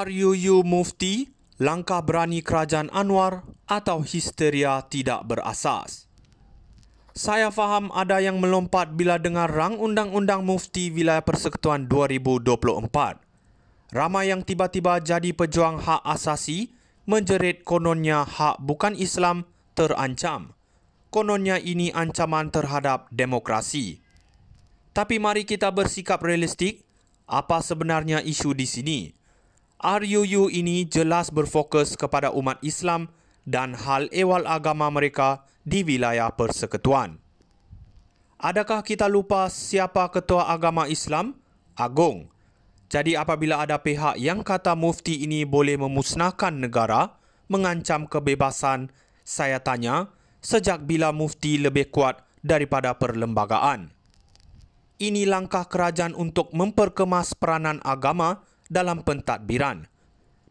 RUU Mufti, langkah berani kerajaan Anwar atau histeria tidak berasas? Saya faham ada yang melompat bila dengar rang undang-undang Mufti Wilayah Persekutuan 2024. Ramai yang tiba-tiba jadi pejuang hak asasi menjerit kononnya hak bukan Islam terancam. Kononnya ini ancaman terhadap demokrasi. Tapi mari kita bersikap realistik apa sebenarnya isu di sini? RUU ini jelas berfokus kepada umat Islam dan hal ehwal agama mereka di wilayah persekutuan. Adakah kita lupa siapa ketua agama Islam? Agong. Jadi apabila ada pihak yang kata mufti ini boleh memusnahkan negara, mengancam kebebasan, saya tanya, sejak bila mufti lebih kuat daripada perlembagaan? Ini langkah kerajaan untuk memperkemas peranan agama dalam pentadbiran.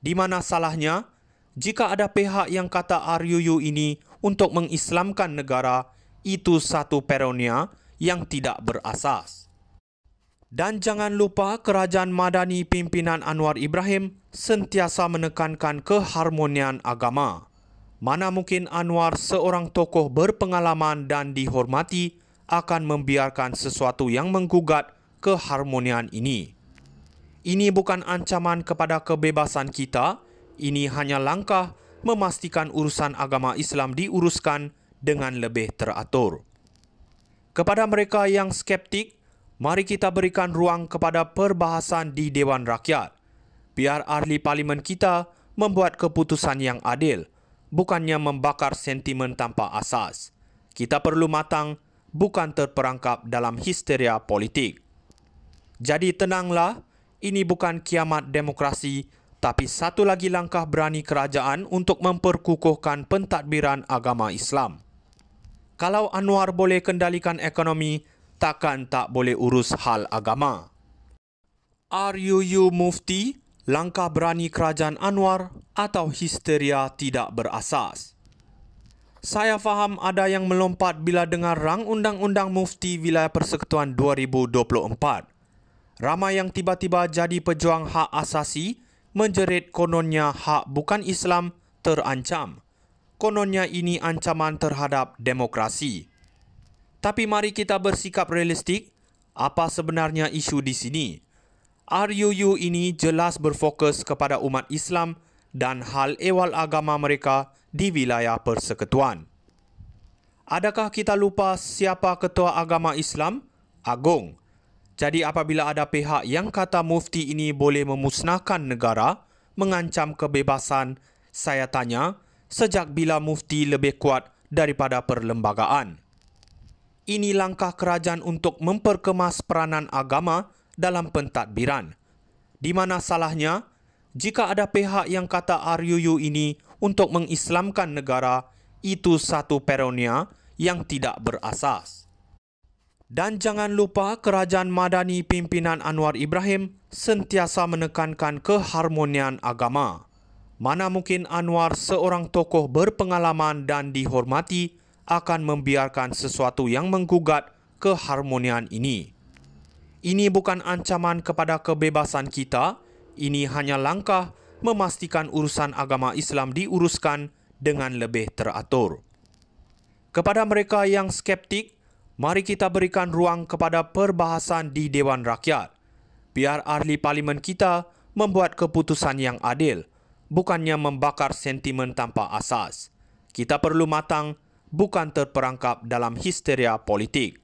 Di mana salahnya jika ada pihak yang kata RUU ini untuk mengislamkan negara itu satu peronia yang tidak berasas. Dan jangan lupa kerajaan madani pimpinan Anwar Ibrahim sentiasa menekankan keharmonian agama. Mana mungkin Anwar seorang tokoh berpengalaman dan dihormati akan membiarkan sesuatu yang menggugat keharmonian ini ini bukan ancaman kepada kebebasan kita, ini hanya langkah memastikan urusan agama Islam diuruskan dengan lebih teratur. Kepada mereka yang skeptik, mari kita berikan ruang kepada perbahasan di Dewan Rakyat. Biar ahli parlimen kita membuat keputusan yang adil, bukannya membakar sentimen tanpa asas. Kita perlu matang, bukan terperangkap dalam histeria politik. Jadi tenanglah, ini bukan kiamat demokrasi tapi satu lagi langkah berani kerajaan untuk memperkukuhkan pentadbiran agama Islam. Kalau Anwar boleh kendalikan ekonomi, takkan tak boleh urus hal agama. RUU Mufti, langkah berani kerajaan Anwar atau histeria tidak berasas? Saya faham ada yang melompat bila dengar rang undang-undang Mufti Wilayah Persekutuan 2024 ramai yang tiba-tiba jadi pejuang hak asasi menjerit kononnya hak bukan Islam terancam. Kononnya ini ancaman terhadap demokrasi. Tapi mari kita bersikap realistik, apa sebenarnya isu di sini? RUU ini jelas berfokus kepada umat Islam dan hal ehwal agama mereka di wilayah persekutuan. Adakah kita lupa siapa ketua agama Islam? Agong. Jadi apabila ada pihak yang kata mufti ini boleh memusnahkan negara, mengancam kebebasan, saya tanya, sejak bila mufti lebih kuat daripada perlembagaan? Ini langkah kerajaan untuk memperkemas peranan agama dalam pentadbiran. Di mana salahnya? Jika ada pihak yang kata RUU ini untuk mengislamkan negara, itu satu peronia yang tidak berasas. Dan jangan lupa Kerajaan Madani pimpinan Anwar Ibrahim sentiasa menekankan keharmonian agama. Mana mungkin Anwar seorang tokoh berpengalaman dan dihormati akan membiarkan sesuatu yang menggugat keharmonian ini. Ini bukan ancaman kepada kebebasan kita, ini hanya langkah memastikan urusan agama Islam diuruskan dengan lebih teratur. Kepada mereka yang skeptik mari kita berikan ruang kepada perbahasan di Dewan Rakyat. Biar ahli parlimen kita membuat keputusan yang adil, bukannya membakar sentimen tanpa asas. Kita perlu matang, bukan terperangkap dalam histeria politik.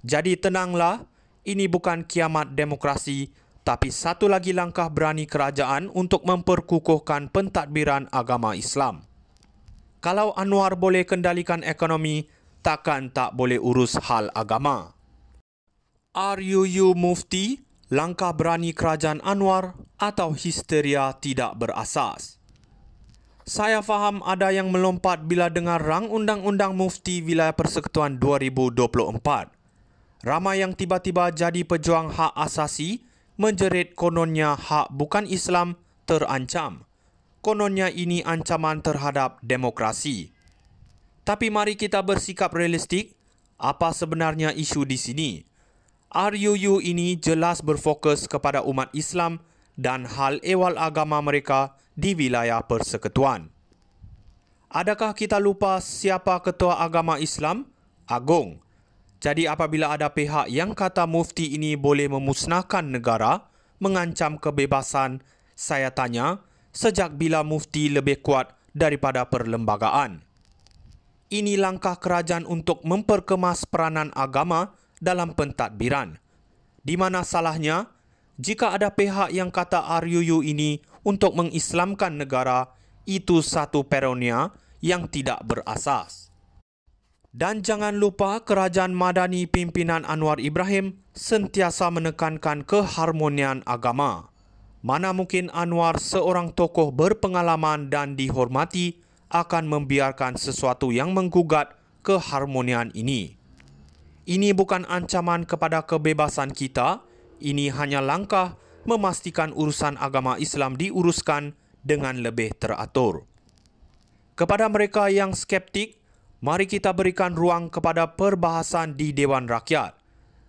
Jadi tenanglah, ini bukan kiamat demokrasi, tapi satu lagi langkah berani kerajaan untuk memperkukuhkan pentadbiran agama Islam. Kalau Anwar boleh kendalikan ekonomi, takkan tak boleh urus hal agama. RUU Mufti, langkah berani kerajaan Anwar atau histeria tidak berasas. Saya faham ada yang melompat bila dengar rang undang-undang Mufti Wilayah Persekutuan 2024. Ramai yang tiba-tiba jadi pejuang hak asasi menjerit kononnya hak bukan Islam terancam. Kononnya ini ancaman terhadap demokrasi. Tapi mari kita bersikap realistik. Apa sebenarnya isu di sini? RUU ini jelas berfokus kepada umat Islam dan hal ehwal agama mereka di wilayah persekutuan. Adakah kita lupa siapa ketua agama Islam? Agong. Jadi apabila ada pihak yang kata mufti ini boleh memusnahkan negara, mengancam kebebasan, saya tanya, sejak bila mufti lebih kuat daripada perlembagaan? ini langkah kerajaan untuk memperkemas peranan agama dalam pentadbiran. Di mana salahnya jika ada pihak yang kata RUU ini untuk mengislamkan negara itu satu peronia yang tidak berasas. Dan jangan lupa kerajaan madani pimpinan Anwar Ibrahim sentiasa menekankan keharmonian agama. Mana mungkin Anwar seorang tokoh berpengalaman dan dihormati akan membiarkan sesuatu yang menggugat keharmonian ini. Ini bukan ancaman kepada kebebasan kita, ini hanya langkah memastikan urusan agama Islam diuruskan dengan lebih teratur. Kepada mereka yang skeptik, mari kita berikan ruang kepada perbahasan di Dewan Rakyat.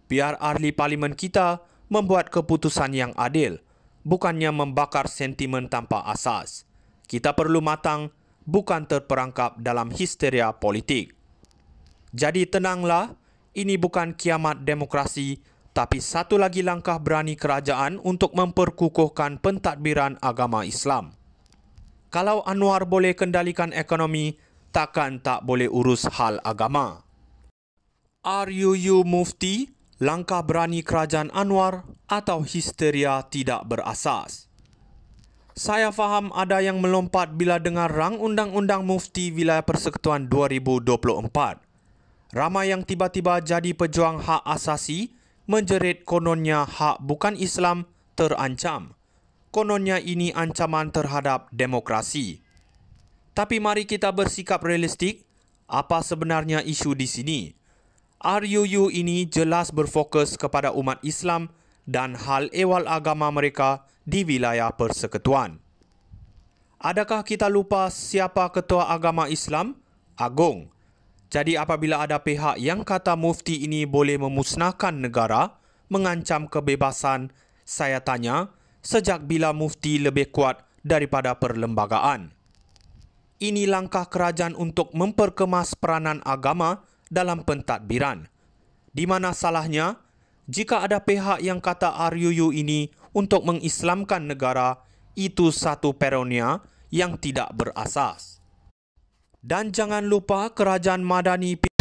Biar ahli parlimen kita membuat keputusan yang adil, bukannya membakar sentimen tanpa asas. Kita perlu matang bukan terperangkap dalam histeria politik. Jadi tenanglah, ini bukan kiamat demokrasi tapi satu lagi langkah berani kerajaan untuk memperkukuhkan pentadbiran agama Islam. Kalau Anwar boleh kendalikan ekonomi, takkan tak boleh urus hal agama. RUU Mufti, langkah berani kerajaan Anwar atau histeria tidak berasas? Saya faham ada yang melompat bila dengar rang undang-undang mufti Wilayah Persekutuan 2024. Ramai yang tiba-tiba jadi pejuang hak asasi menjerit kononnya hak bukan Islam terancam. Kononnya ini ancaman terhadap demokrasi. Tapi mari kita bersikap realistik. Apa sebenarnya isu di sini? RUU ini jelas berfokus kepada umat Islam dan hal ewal agama mereka di wilayah persekutuan. Adakah kita lupa siapa ketua agama Islam? Agong. Jadi apabila ada pihak yang kata mufti ini boleh memusnahkan negara, mengancam kebebasan, saya tanya, sejak bila mufti lebih kuat daripada perlembagaan? Ini langkah kerajaan untuk memperkemas peranan agama dalam pentadbiran. Di mana salahnya? jika ada pihak yang kata RUU ini untuk mengislamkan negara, itu satu peronia yang tidak berasas. Dan jangan lupa kerajaan Madani